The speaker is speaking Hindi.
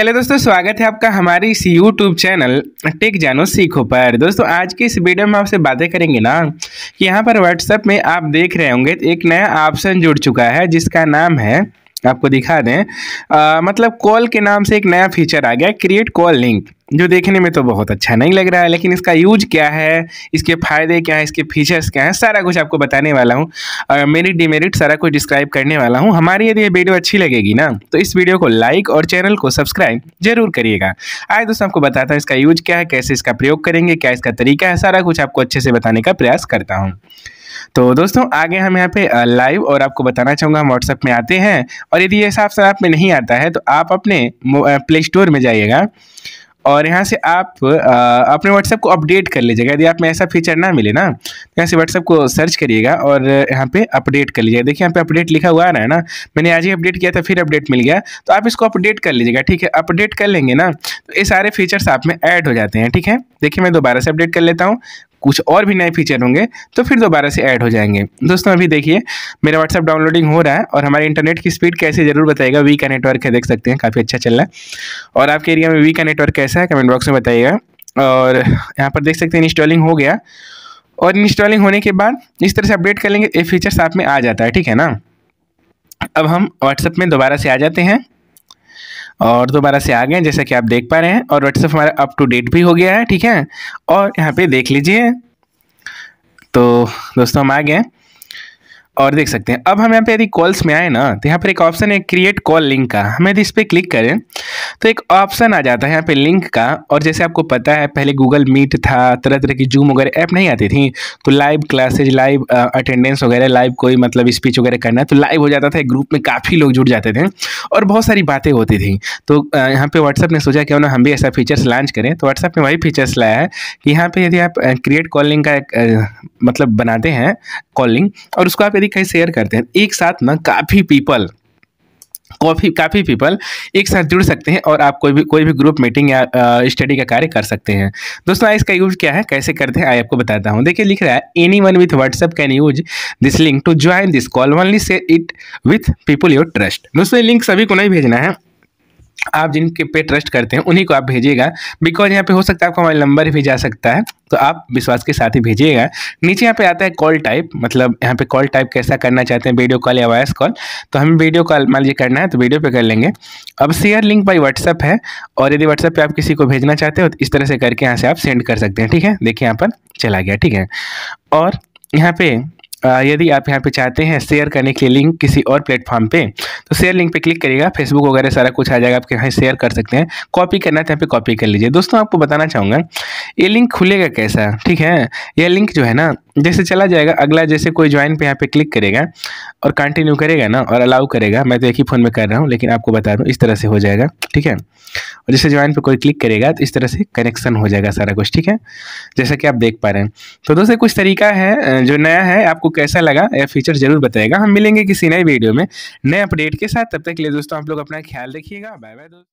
हेलो दोस्तों स्वागत है आपका हमारे इस यूट्यूब चैनल टेक जानो सीखो पर दोस्तों आज के इस वीडियो में आपसे बातें करेंगे ना कि यहाँ पर व्हाट्सएप में आप देख रहे होंगे एक नया ऑप्शन जुड़ चुका है जिसका नाम है आपको दिखा दें आ, मतलब कॉल के नाम से एक नया फीचर आ गया क्रिएट कॉल लिंक जो देखने में तो बहुत अच्छा नहीं लग रहा है लेकिन इसका यूज क्या है इसके फ़ायदे क्या है इसके फीचर्स क्या हैं सारा कुछ आपको बताने वाला हूँ मेरिट डिमेरिट सारा कुछ डिस्क्राइब करने वाला हूँ हमारी यदि ये वीडियो अच्छी लगेगी ना तो इस वीडियो को लाइक और चैनल को सब्सक्राइब जरूर करिएगा आए दोस्तों आपको बताता हूँ इसका यूज क्या है कैसे इसका प्रयोग करेंगे क्या इसका तरीका है सारा कुछ आपको अच्छे से बताने का प्रयास करता हूँ तो दोस्तों आगे हम यहाँ पे लाइव और आपको बताना चाहूँगा हम व्हाट्सअप में आते हैं और यदि ये साफ साफ में नहीं आता है तो आप अपने प्ले स्टोर में जाइएगा और यहाँ से आप आ, अपने व्हाट्सएप को अपडेट कर लीजिएगा यदि आप में ऐसा फीचर ना मिले ना तो यहाँ से व्हाट्सएप को सर्च करिएगा और यहाँ पे अपडेट कर लीजिएगा देखिए यहाँ पे अपडेट लिखा हुआ आ रहा है ना मैंने आज ही अपडेट किया था फिर अपडेट मिल गया तो आप इसको अपडेट कर लीजिएगा ठीक है अपडेट कर लेंगे ना तो ये सारे फीचर्स आप में ऐड हो जाते हैं ठीक है देखिए मैं दोबारा से अपडेट कर लेता हूँ कुछ और भी नए फीचर होंगे तो फिर दोबारा से ऐड हो जाएंगे दोस्तों अभी देखिए मेरा व्हाट्सअप डाउनलोडिंग हो रहा है और हमारे इंटरनेट की स्पीड कैसे जरूर बताएगा वी का नेटवर्क है देख सकते हैं काफ़ी अच्छा चल रहा है और आपके एरिया में वी का नेटवर्क कैसा है कमेंट बॉक्स में बताइएगा और यहाँ पर देख सकते हैं इंस्टॉलिंग हो गया और इंस्टॉलिंग होने के बाद इस तरह से अपडेट कर लेंगे ये फीचर साथ में आ जाता है ठीक है ना अब हम व्हाट्सएप में दोबारा से आ जाते हैं और दोबारा से आ गए जैसा कि आप देख पा रहे हैं और व्हाट्सएप हमारा अप टू डेट भी हो गया है ठीक है और यहाँ पे देख लीजिए तो दोस्तों हम आ गए और देख सकते हैं अब हम यहाँ पे यदि कॉल्स में आए ना तो यहाँ पर एक ऑप्शन है क्रिएट कॉल लिंक का हम यदि इस पर क्लिक करें तो एक ऑप्शन आ जाता है यहाँ पे लिंक का और जैसे आपको पता है पहले गूगल मीट था तरह तरह की जूम वगैरह ऐप नहीं आती थी तो लाइव क्लासेज लाइव अटेंडेंस वगैरह लाइव कोई मतलब स्पीच वगैरह करना तो लाइव हो जाता था ग्रुप में काफ़ी लोग जुड़ जाते थे और बहुत सारी बातें होती थी तो यहाँ पर व्हाट्सअप ने सोचा क्यों ना हम भी ऐसा फीचर्स लॉन्च करें तो व्हाट्सअप ने वही फीचर्स लाया है कि यहाँ पर यदि आप क्रिएट कॉल लिंक का मतलब बनाते हैं कॉल लिंक और उसको आप तरीका से शेयर करते हैं एक साथ ना काफ़ी पीपल काफ़ी काफ़ी पीपल एक साथ जुड़ सकते हैं और आप कोई भी कोई भी ग्रुप मीटिंग या स्टडी का कार्य कर सकते हैं दोस्तों इसका यूज क्या है कैसे करते हैं आई आपको बताता हूँ देखिए लिख रहा है anyone with WhatsApp can use this link to join this call only share it with people your trust दोस्तों लिंक सभी को नहीं भेजना है आप जिनके पे ट्रस्ट करते हैं उन्हीं को आप भेजिएगा बिकॉज यहाँ पे हो सकता है आपका मोबाइल नंबर भी जा सकता है तो आप विश्वास के साथ ही भेजिएगा नीचे यहाँ पे आता है कॉल टाइप मतलब यहाँ पे कॉल टाइप कैसा करना चाहते हैं वीडियो कॉल या वॉइस कॉल तो हमें वीडियो कॉल मान लीजिए करना है तो वीडियो पे कर लेंगे अब शेयर लिंक बाई व्हाट्सअप है और यदि व्हाट्सएप पर आप किसी को भेजना चाहते हो तो इस तरह से करके यहाँ से आप सेंड कर सकते हैं ठीक है देखिए यहाँ पर चला गया ठीक है और यहाँ पे यदि आप यहाँ पे चाहते हैं शेयर करने के लिए लिंक किसी और प्लेटफॉर्म पे तो शेयर लिंक पे क्लिक करिएगा फेसबुक वगैरह सारा कुछ आ जाएगा आप यहाँ शेयर कर सकते हैं कॉपी करना है तो यहाँ पे कॉपी कर लीजिए दोस्तों आपको बताना चाहूँगा ये लिंक खुलेगा कैसा ठीक है यह लिंक जो है ना जैसे चला जाएगा अगला जैसे कोई ज्वाइन पे यहाँ पे क्लिक करेगा और कंटिन्यू करेगा ना और अलाउ करेगा मैं तो एक ही फ़ोन में कर रहा हूँ लेकिन आपको बता दूँ इस तरह से हो जाएगा ठीक है और जैसे ज्वाइन पर कोई क्लिक करेगा तो इस तरह से कनेक्शन हो जाएगा सारा कुछ ठीक है जैसा कि आप देख पा रहे हैं तो दोस्तों कुछ तरीका है जो नया है आपको कैसा लगा यह फीचर जरूर बताएगा हम मिलेंगे किसी नए वीडियो में नए अपडेट के साथ तब तक के लिए दोस्तों आप लोग अपना ख्याल रखिएगा बाय बाय दोस्तों